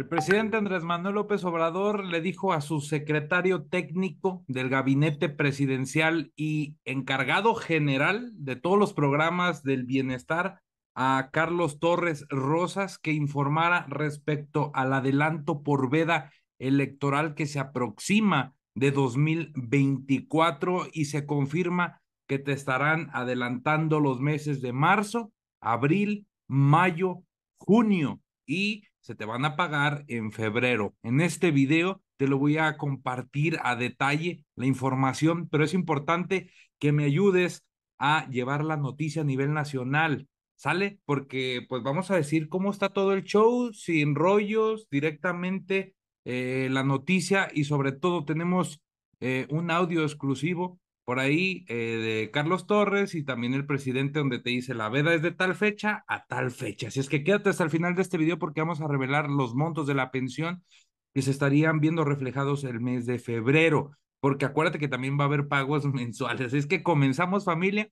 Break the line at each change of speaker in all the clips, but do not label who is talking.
El presidente Andrés Manuel López Obrador le dijo a su secretario técnico del gabinete presidencial y encargado general de todos los programas del bienestar, a Carlos Torres Rosas, que informara respecto al adelanto por veda electoral que se aproxima de 2024 y se confirma que te estarán adelantando los meses de marzo, abril, mayo, junio y se te van a pagar en febrero. En este video te lo voy a compartir a detalle la información, pero es importante que me ayudes a llevar la noticia a nivel nacional. ¿Sale? Porque pues vamos a decir cómo está todo el show, sin rollos, directamente eh, la noticia y sobre todo tenemos eh, un audio exclusivo por ahí eh, de Carlos Torres y también el presidente donde te dice la veda es de tal fecha a tal fecha. Así es que quédate hasta el final de este video porque vamos a revelar los montos de la pensión que se estarían viendo reflejados el mes de febrero, porque acuérdate que también va a haber pagos mensuales. Así es que comenzamos familia.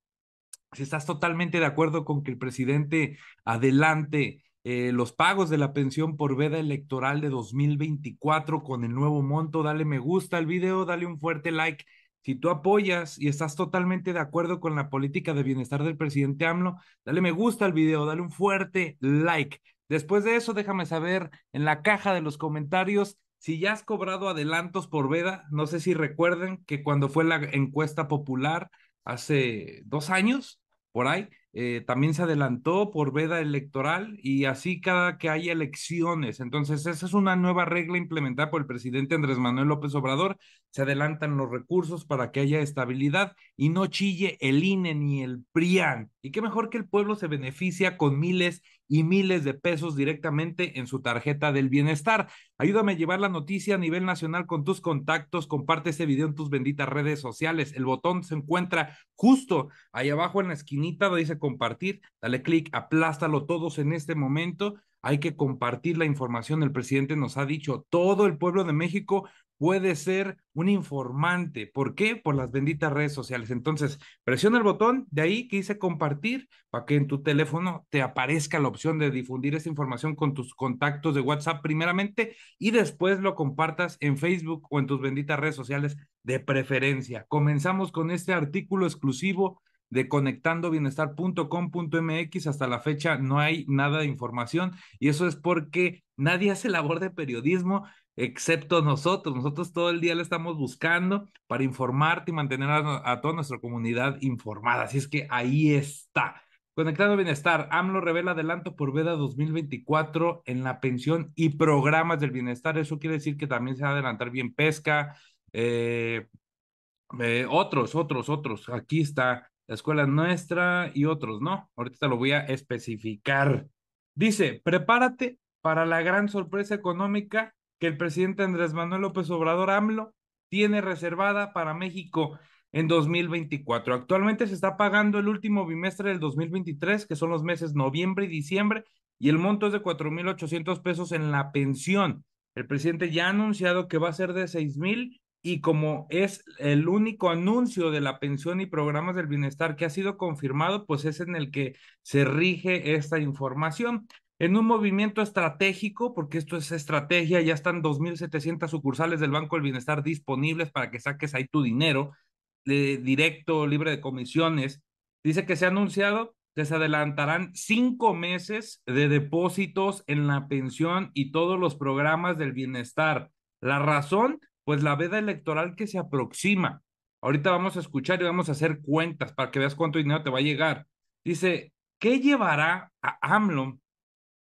Si estás totalmente de acuerdo con que el presidente adelante eh, los pagos de la pensión por veda electoral de 2024 con el nuevo monto, dale me gusta al video, dale un fuerte like si tú apoyas y estás totalmente de acuerdo con la política de bienestar del presidente AMLO, dale me gusta al video, dale un fuerte like. Después de eso, déjame saber en la caja de los comentarios si ya has cobrado adelantos por veda. No sé si recuerden que cuando fue la encuesta popular hace dos años, por ahí, eh, también se adelantó por veda electoral y así cada que haya elecciones. Entonces, esa es una nueva regla implementada por el presidente Andrés Manuel López Obrador. Se adelantan los recursos para que haya estabilidad y no chille el INE ni el PRIAN. Y qué mejor que el pueblo se beneficia con miles y miles de pesos directamente en su tarjeta del bienestar. Ayúdame a llevar la noticia a nivel nacional con tus contactos, comparte ese video en tus benditas redes sociales. El botón se encuentra justo ahí abajo en la esquinita, donde dice compartir, dale clic, aplástalo todos en este momento. Hay que compartir la información. El presidente nos ha dicho, todo el pueblo de México puede ser un informante. ¿Por qué? Por las benditas redes sociales. Entonces, presiona el botón de ahí que dice compartir para que en tu teléfono te aparezca la opción de difundir esa información con tus contactos de WhatsApp primeramente y después lo compartas en Facebook o en tus benditas redes sociales de preferencia. Comenzamos con este artículo exclusivo de conectandobienestar.com.mx. Hasta la fecha no hay nada de información y eso es porque nadie hace labor de periodismo excepto nosotros. Nosotros todo el día le estamos buscando para informarte y mantener a, toda nuestra comunidad informada. Así es que ahí está. Conectando Bienestar, AMLO revela adelanto por veda 2024 en la pensión y programas del bienestar. Eso quiere decir que también se va a adelantar bien pesca, eh, eh, otros, otros, otros. Aquí está la escuela nuestra y otros, ¿no? Ahorita lo voy a especificar. Dice, prepárate para la gran sorpresa económica que el presidente Andrés Manuel López Obrador AMLO tiene reservada para México en 2024. Actualmente se está pagando el último bimestre del 2023, que son los meses noviembre y diciembre, y el monto es de 4.800 pesos en la pensión. El presidente ya ha anunciado que va a ser de 6.000 y como es el único anuncio de la pensión y programas del bienestar que ha sido confirmado, pues es en el que se rige esta información. En un movimiento estratégico, porque esto es estrategia, ya están 2.700 sucursales del Banco del Bienestar disponibles para que saques ahí tu dinero eh, directo, libre de comisiones. Dice que se ha anunciado que se adelantarán cinco meses de depósitos en la pensión y todos los programas del bienestar. La razón, pues la veda electoral que se aproxima. Ahorita vamos a escuchar y vamos a hacer cuentas para que veas cuánto dinero te va a llegar. Dice, ¿qué llevará a AMLO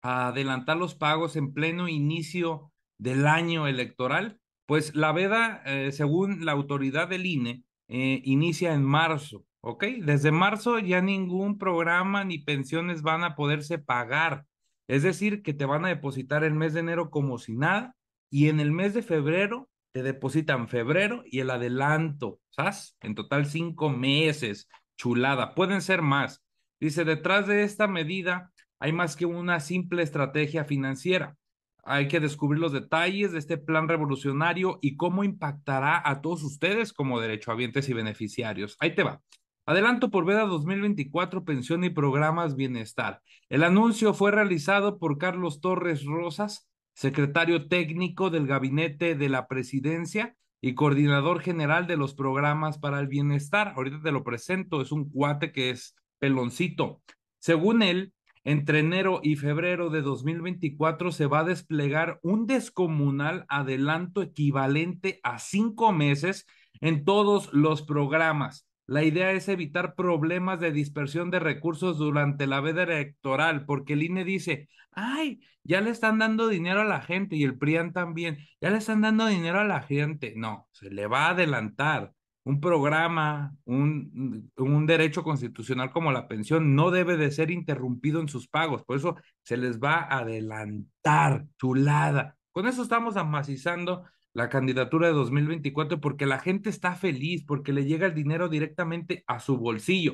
a adelantar los pagos en pleno inicio del año electoral? Pues la veda, eh, según la autoridad del INE, eh, inicia en marzo, ¿ok? Desde marzo ya ningún programa ni pensiones van a poderse pagar. Es decir, que te van a depositar el mes de enero como si nada y en el mes de febrero depositan febrero y el adelanto, ¿sabes? En total cinco meses, chulada, pueden ser más. Dice, detrás de esta medida hay más que una simple estrategia financiera. Hay que descubrir los detalles de este plan revolucionario y cómo impactará a todos ustedes como derechohabientes y beneficiarios. Ahí te va. Adelanto por veda 2024, pensión y programas bienestar. El anuncio fue realizado por Carlos Torres Rosas, secretario técnico del Gabinete de la Presidencia y coordinador general de los programas para el bienestar. Ahorita te lo presento, es un cuate que es peloncito. Según él, entre enero y febrero de 2024 se va a desplegar un descomunal adelanto equivalente a cinco meses en todos los programas. La idea es evitar problemas de dispersión de recursos durante la veda electoral, porque el INE dice, ay, ya le están dando dinero a la gente y el PRIAN también, ya le están dando dinero a la gente. No, se le va a adelantar un programa, un, derecho constitucional como la pensión no debe de ser interrumpido en sus pagos, por eso se les va a adelantar, chulada. Con eso estamos amacizando la candidatura de 2024 porque la gente está feliz, porque le llega el dinero directamente a su bolsillo.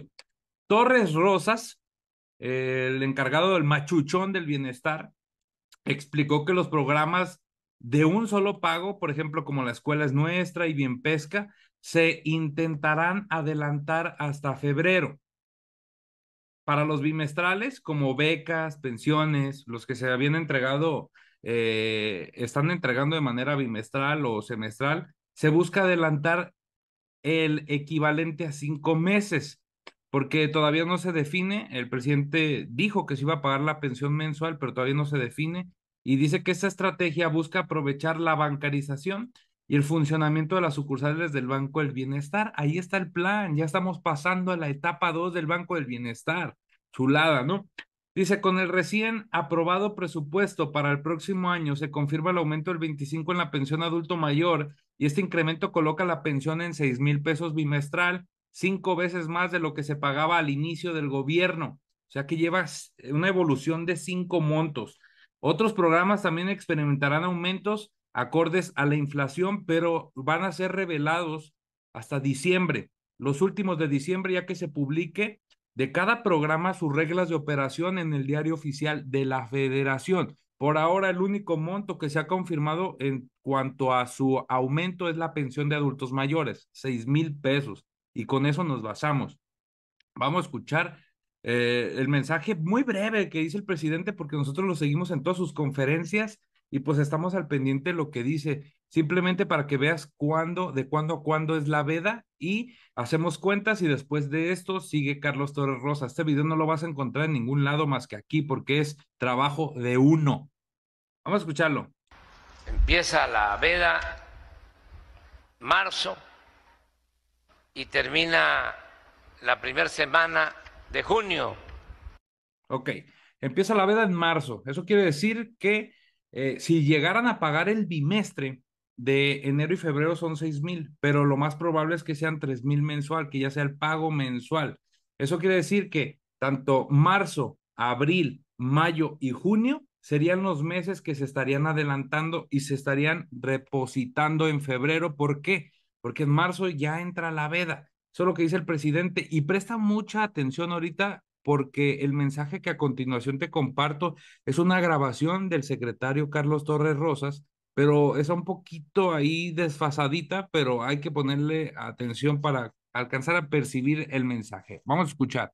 Torres Rosas, el encargado del machuchón del bienestar, explicó que los programas de un solo pago, por ejemplo, como la escuela es nuestra y bien pesca, se intentarán adelantar hasta febrero. Para los bimestrales, como becas, pensiones, los que se habían entregado eh, están entregando de manera bimestral o semestral, se busca adelantar el equivalente a cinco meses, porque todavía no se define, el presidente dijo que se iba a pagar la pensión mensual, pero todavía no se define, y dice que esta estrategia busca aprovechar la bancarización y el funcionamiento de las sucursales del Banco del Bienestar. Ahí está el plan, ya estamos pasando a la etapa 2 del Banco del Bienestar. Chulada, ¿no? Dice, con el recién aprobado presupuesto para el próximo año se confirma el aumento del 25 en la pensión adulto mayor y este incremento coloca la pensión en seis mil pesos bimestral, cinco veces más de lo que se pagaba al inicio del gobierno. O sea que lleva eh, una evolución de cinco montos. Otros programas también experimentarán aumentos acordes a la inflación, pero van a ser revelados hasta diciembre, los últimos de diciembre, ya que se publique de cada programa sus reglas de operación en el diario oficial de la federación. Por ahora, el único monto que se ha confirmado en cuanto a su aumento es la pensión de adultos mayores, seis mil pesos. Y con eso nos basamos. Vamos a escuchar eh, el mensaje muy breve que dice el presidente, porque nosotros lo seguimos en todas sus conferencias y pues estamos al pendiente de lo que dice simplemente para que veas cuándo, de cuándo a cuándo es la veda y hacemos cuentas y después de esto sigue Carlos Torres Rosa. Este video no lo vas a encontrar en ningún lado más que aquí porque es trabajo de uno. Vamos a escucharlo. Empieza la veda marzo y termina la primera semana de junio. Ok, empieza la veda en marzo. Eso quiere decir que eh, si llegaran a pagar el bimestre, de enero y febrero son seis mil, pero lo más probable es que sean tres mil mensual, que ya sea el pago mensual. Eso quiere decir que tanto marzo, abril, mayo y junio serían los meses que se estarían adelantando y se estarían repositando en febrero. ¿Por qué? Porque en marzo ya entra la veda. Eso es lo que dice el presidente y presta mucha atención ahorita porque el mensaje que a continuación te comparto es una grabación del secretario Carlos Torres Rosas pero es un poquito ahí desfasadita, pero hay que ponerle atención para alcanzar a percibir el mensaje. Vamos a escuchar.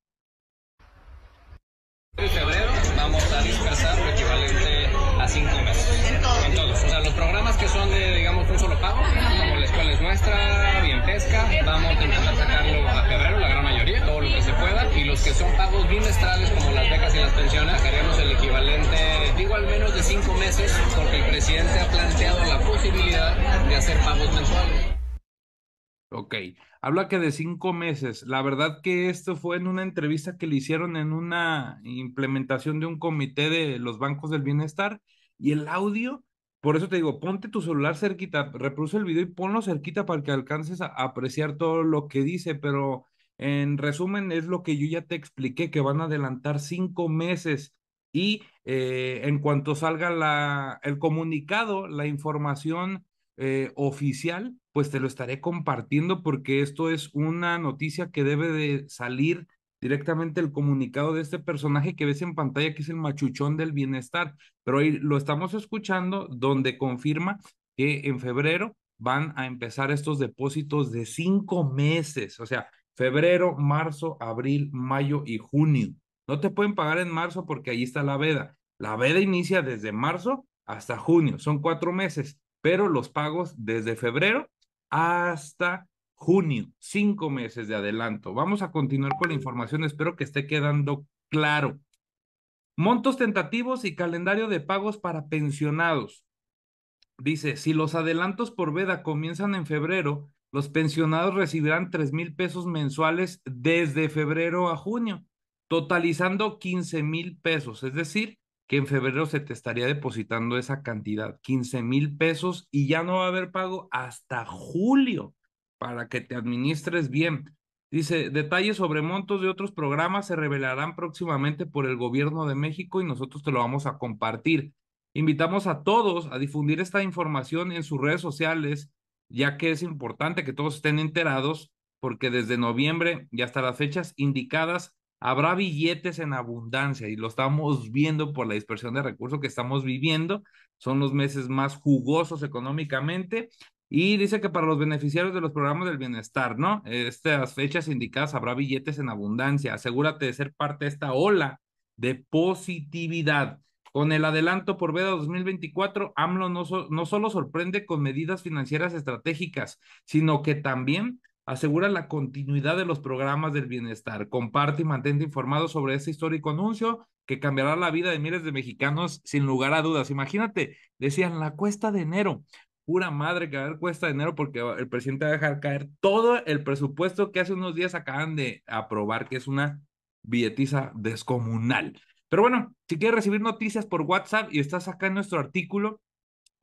En febrero vamos a dispersar lo equivalente a cinco meses. En todos. O sea, los programas que son de, digamos, un solo pago, como la escuela es nuestra, bien pesca, vamos a intentar sacarlo a febrero, la gran mayoría, todo lo que se pueda, y los que son pagos bimestrales, como las becas las les pensiona, el equivalente, digo al menos de cinco meses, porque el presidente ha planteado la posibilidad de hacer pagos mensuales. Ok, habla que de cinco meses. La verdad que esto fue en una entrevista que le hicieron en una implementación de un comité de los bancos del bienestar y el audio, por eso te digo, ponte tu celular cerquita, reproduce el video y ponlo cerquita para que alcances a apreciar todo lo que dice, pero en resumen, es lo que yo ya te expliqué, que van a adelantar cinco meses y eh, en cuanto salga la, el comunicado, la información eh, oficial, pues te lo estaré compartiendo porque esto es una noticia que debe de salir directamente el comunicado de este personaje que ves en pantalla, que es el machuchón del bienestar. Pero ahí lo estamos escuchando donde confirma que en febrero van a empezar estos depósitos de cinco meses. O sea, febrero, marzo, abril, mayo y junio. No te pueden pagar en marzo porque ahí está la veda. La veda inicia desde marzo hasta junio, son cuatro meses, pero los pagos desde febrero hasta junio, cinco meses de adelanto. Vamos a continuar con la información, espero que esté quedando claro. Montos tentativos y calendario de pagos para pensionados. Dice, si los adelantos por veda comienzan en febrero, los pensionados recibirán 3 mil pesos mensuales desde febrero a junio, totalizando 15 mil pesos. Es decir, que en febrero se te estaría depositando esa cantidad, 15 mil pesos, y ya no va a haber pago hasta julio para que te administres bien. Dice, detalles sobre montos de otros programas se revelarán próximamente por el gobierno de México y nosotros te lo vamos a compartir. Invitamos a todos a difundir esta información en sus redes sociales, ya que es importante que todos estén enterados porque desde noviembre y hasta las fechas indicadas habrá billetes en abundancia y lo estamos viendo por la dispersión de recursos que estamos viviendo. Son los meses más jugosos económicamente y dice que para los beneficiarios de los programas del bienestar, ¿no? Estas fechas indicadas habrá billetes en abundancia. Asegúrate de ser parte de esta ola de positividad. Con el adelanto por veda 2024, AMLO no, no solo sorprende con medidas financieras estratégicas, sino que también asegura la continuidad de los programas del bienestar. Comparte y mantente informado sobre este histórico anuncio que cambiará la vida de miles de mexicanos sin lugar a dudas. Imagínate, decían la cuesta de enero. Pura madre que a haber cuesta de enero porque el presidente va a dejar caer todo el presupuesto que hace unos días acaban de aprobar, que es una billetiza descomunal. Pero bueno, si quieres recibir noticias por WhatsApp y estás acá en nuestro artículo,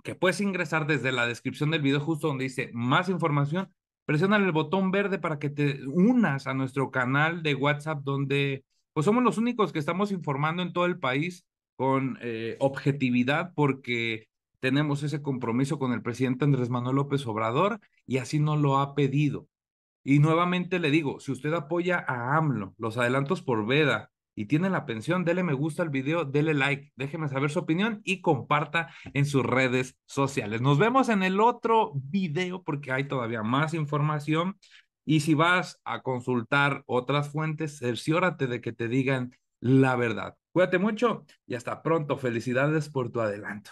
que puedes ingresar desde la descripción del video justo donde dice más información, presiona el botón verde para que te unas a nuestro canal de WhatsApp donde pues somos los únicos que estamos informando en todo el país con eh, objetividad porque tenemos ese compromiso con el presidente Andrés Manuel López Obrador y así nos lo ha pedido. Y nuevamente le digo, si usted apoya a AMLO, los adelantos por veda, y tiene la pensión, dele me gusta al video, dele like, déjeme saber su opinión y comparta en sus redes sociales. Nos vemos en el otro video porque hay todavía más información y si vas a consultar otras fuentes, cerciórate de que te digan la verdad. Cuídate mucho y hasta pronto. Felicidades por tu adelanto.